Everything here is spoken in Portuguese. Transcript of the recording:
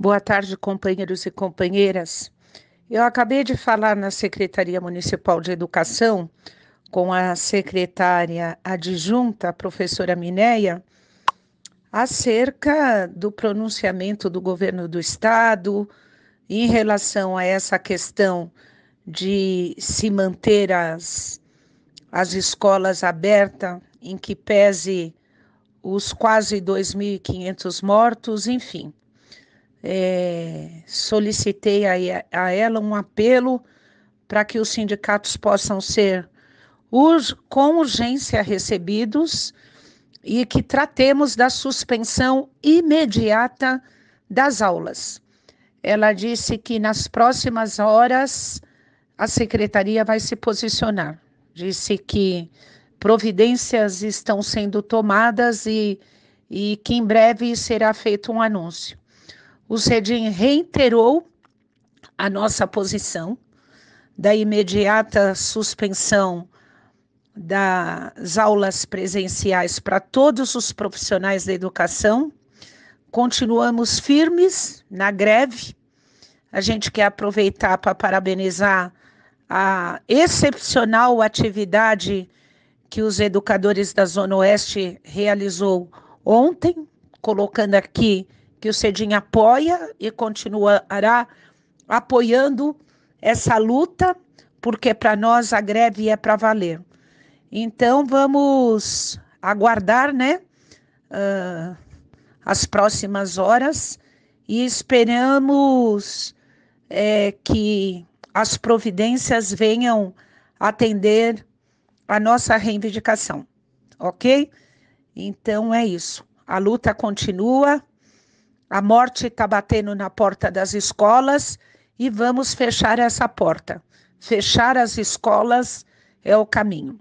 Boa tarde, companheiros e companheiras. Eu acabei de falar na Secretaria Municipal de Educação com a secretária adjunta, a professora Minéia, acerca do pronunciamento do governo do estado em relação a essa questão de se manter as, as escolas abertas, em que pese os quase 2.500 mortos, enfim é, solicitei a, a ela um apelo para que os sindicatos possam ser ur, com urgência recebidos e que tratemos da suspensão imediata das aulas. Ela disse que nas próximas horas a secretaria vai se posicionar. Disse que providências estão sendo tomadas e, e que em breve será feito um anúncio o SEDIM reiterou a nossa posição da imediata suspensão das aulas presenciais para todos os profissionais da educação. Continuamos firmes na greve. A gente quer aproveitar para parabenizar a excepcional atividade que os educadores da Zona Oeste realizou ontem, colocando aqui que o Cedinho apoia e continuará apoiando essa luta, porque para nós a greve é para valer. Então vamos aguardar, né, uh, as próximas horas e esperamos é, que as providências venham atender a nossa reivindicação, ok? Então é isso. A luta continua a morte está batendo na porta das escolas e vamos fechar essa porta. Fechar as escolas é o caminho.